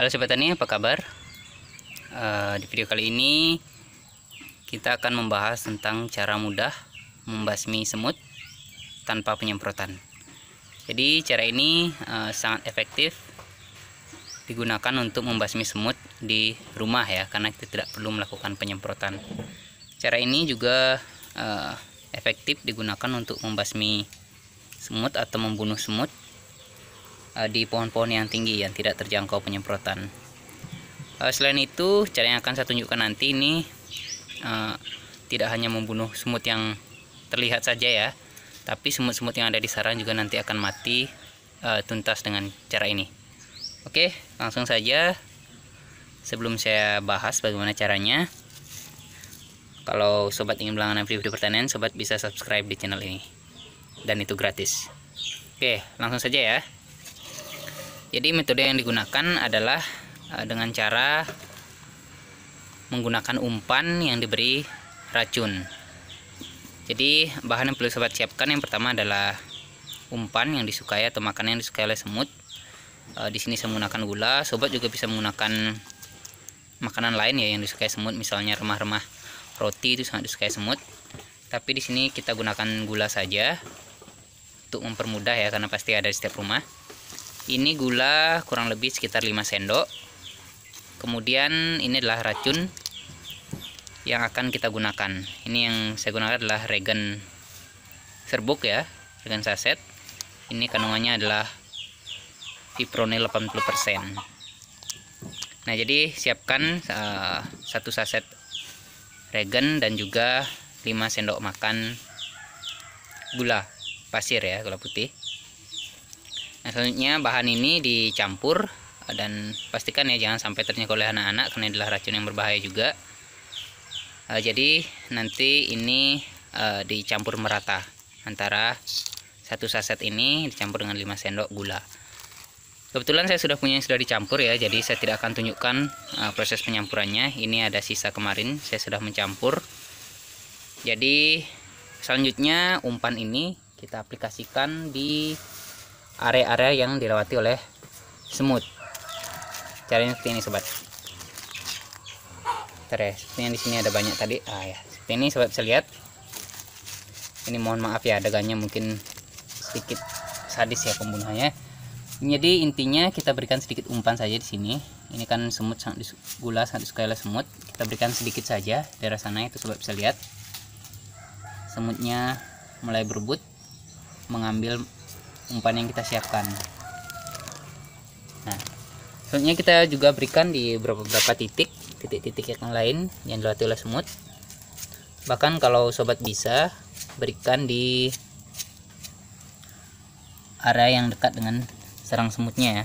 Halo Sobat Tani, apa kabar? Uh, di video kali ini kita akan membahas tentang cara mudah membasmi semut tanpa penyemprotan. Jadi cara ini uh, sangat efektif digunakan untuk membasmi semut di rumah ya, karena kita tidak perlu melakukan penyemprotan. Cara ini juga uh, efektif digunakan untuk membasmi semut atau membunuh semut Eh, di pohon-pohon yang tinggi yang tidak terjangkau penyemprotan eh, selain itu cara yang akan saya tunjukkan nanti ini eh, tidak hanya membunuh semut yang terlihat saja ya tapi semut-semut yang ada di sarang juga nanti akan mati tuntas dengan cara ini oke langsung saja sebelum saya bahas bagaimana caranya kalau sobat ingin berlangganan video-video pertanian sobat bisa subscribe di channel ini dan itu gratis oke langsung saja ya jadi metode yang digunakan adalah eh, dengan cara menggunakan umpan yang diberi racun. Jadi bahan yang perlu sobat siapkan yang pertama adalah umpan yang disukai atau makanan yang disukai oleh semut. Eh, di sini saya menggunakan gula. Sobat juga bisa menggunakan makanan lain ya yang disukai semut, misalnya remah-remah roti itu sangat disukai semut. Tapi di sini kita gunakan gula saja untuk mempermudah ya karena pasti ada di setiap rumah ini gula kurang lebih sekitar 5 sendok kemudian ini adalah racun yang akan kita gunakan ini yang saya gunakan adalah regen serbuk ya regen saset ini kandungannya adalah fipronil 80% nah jadi siapkan uh, satu saset regen dan juga 5 sendok makan gula pasir ya gula putih Nah, selanjutnya bahan ini dicampur eh, dan pastikan ya jangan sampai ternyek oleh anak-anak karena adalah racun yang berbahaya juga. Uh, jadi nanti ini uh, dicampur merata antara satu saset ini dicampur dengan 5 sendok gula. Kebetulan saya sudah punya yang sudah dicampur ya, jadi saya tidak akan tunjukkan uh, proses penyampurannya. Ini ada sisa kemarin, saya sudah mencampur. Jadi selanjutnya umpan ini kita aplikasikan di area-area yang dilewati oleh semut caranya seperti ini sobat terus ya, di sini ada banyak tadi. Ah ya, seperti ini sobat bisa lihat. Ini mohon maaf ya adegannya mungkin sedikit sadis ya pembunuhannya. Jadi intinya kita berikan sedikit umpan saja di sini. Ini kan semut sangat gula sangat disukai oleh semut. Kita berikan sedikit saja daerah sana itu sobat bisa lihat. Semutnya mulai berebut mengambil umpan yang kita siapkan nah selanjutnya kita juga berikan di beberapa titik titik-titik yang lain yang dilatih oleh semut bahkan kalau sobat bisa berikan di area yang dekat dengan sarang semutnya ya.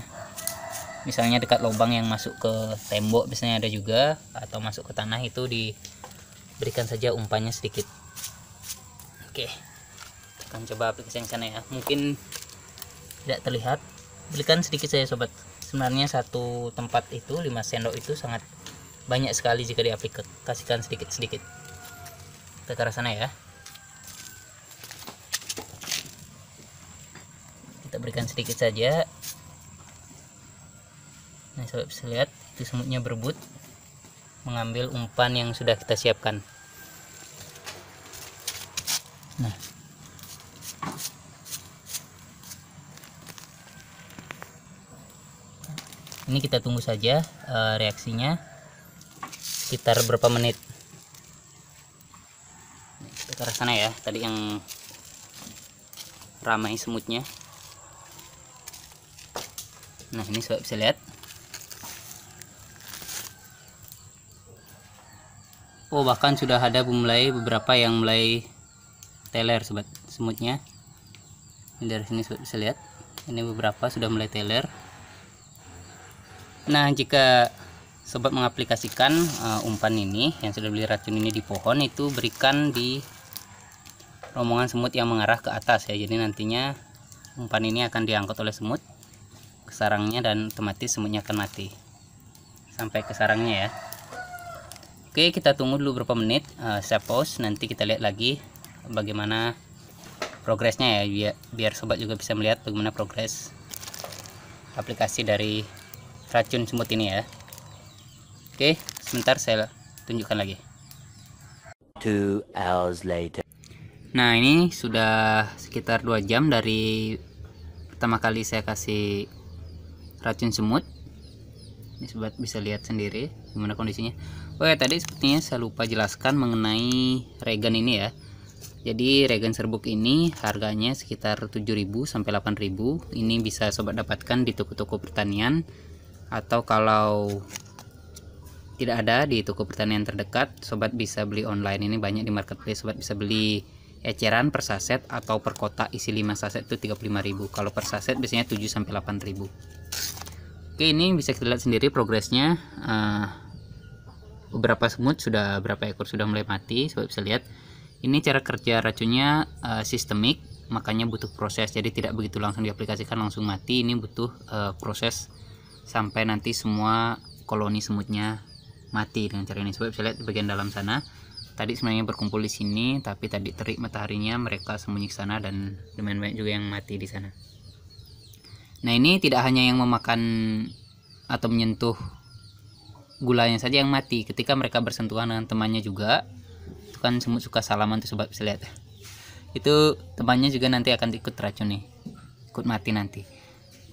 misalnya dekat lubang yang masuk ke tembok biasanya ada juga atau masuk ke tanah itu diberikan saja umpannya sedikit oke okay. akan coba aplikasi yang sana ya mungkin tidak terlihat berikan sedikit saja sobat sebenarnya satu tempat itu 5 sendok itu sangat banyak sekali jika diaplikasikan sedikit-sedikit ke arah sana ya kita berikan sedikit saja nah sobat bisa lihat itu semutnya berebut mengambil umpan yang sudah kita siapkan nah ini kita tunggu saja uh, reaksinya sekitar berapa menit kita ke sana ya tadi yang ramai semutnya nah ini sobat bisa lihat oh bahkan sudah ada mulai beberapa yang mulai teler sobat semutnya ini dari sini sobat bisa lihat ini beberapa sudah mulai teler Nah, jika sobat mengaplikasikan uh, umpan ini yang sudah beli racun ini di pohon itu berikan di rombongan semut yang mengarah ke atas ya. Jadi nantinya umpan ini akan diangkut oleh semut ke sarangnya dan otomatis semutnya akan mati sampai ke sarangnya ya. Oke, kita tunggu dulu beberapa menit. Uh, eh, saya pause nanti kita lihat lagi bagaimana progresnya ya biar biar sobat juga bisa melihat bagaimana progres aplikasi dari racun semut ini ya oke sebentar saya tunjukkan lagi Two hours later. nah ini sudah sekitar dua jam dari pertama kali saya kasih racun semut ini sobat bisa lihat sendiri gimana kondisinya oh ya tadi sepertinya saya lupa jelaskan mengenai regen ini ya jadi regen serbuk ini harganya sekitar 7000 sampai 8000 ini bisa sobat dapatkan di toko-toko pertanian atau kalau tidak ada di toko pertanian terdekat sobat bisa beli online ini banyak di marketplace sobat bisa beli eceran per saset atau per kotak isi 5 saset itu 35.000 kalau per saset biasanya 7 sampai 8.000 oke ini bisa kita lihat sendiri progresnya uh, beberapa semut sudah berapa ekor sudah mulai mati sobat bisa lihat ini cara kerja racunnya uh, sistemik makanya butuh proses jadi tidak begitu langsung diaplikasikan langsung mati ini butuh uh, proses sampai nanti semua koloni semutnya mati dengan cara ini sebab bisa lihat di bagian dalam sana tadi sebenarnya berkumpul di sini tapi tadi terik mataharinya mereka sembunyi ke sana dan lumayan banyak juga yang mati di sana nah ini tidak hanya yang memakan atau menyentuh gulanya saja yang mati ketika mereka bersentuhan dengan temannya juga itu kan semut suka salaman tuh sebab bisa lihat ya. itu temannya juga nanti akan ikut racun nih ikut mati nanti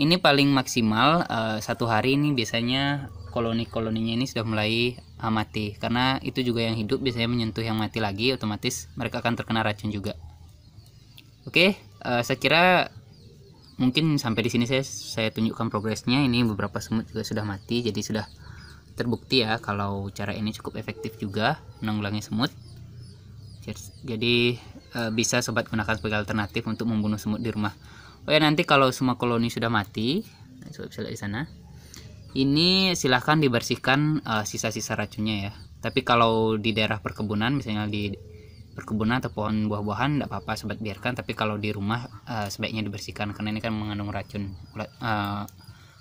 ini paling maksimal uh, satu hari ini biasanya koloni-koloninya ini sudah mulai uh, mati karena itu juga yang hidup biasanya menyentuh yang mati lagi otomatis mereka akan terkena racun juga oke okay, uh, eh, saya kira mungkin sampai di sini saya saya tunjukkan progresnya ini beberapa semut juga sudah mati jadi sudah terbukti ya kalau cara ini cukup efektif juga menanggulangi semut jadi bisa sobat gunakan sebagai alternatif untuk membunuh semut di rumah Oh ya nanti kalau semua koloni sudah mati, nah, bisa di sana. Ini silahkan dibersihkan eh, sisa-sisa uh, racunnya ya. Tapi kalau di daerah perkebunan, misalnya di perkebunan atau pohon buah-buahan, tidak apa-apa sobat biarkan. Tapi kalau di rumah uh, sebaiknya dibersihkan karena ini kan mengandung racun uh,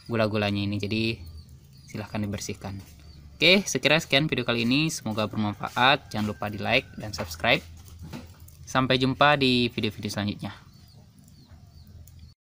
gula-gulanya ini. Jadi silahkan dibersihkan. Oke, sekira sekian video kali ini. Semoga bermanfaat. Jangan lupa di like dan subscribe. Sampai jumpa di video-video selanjutnya.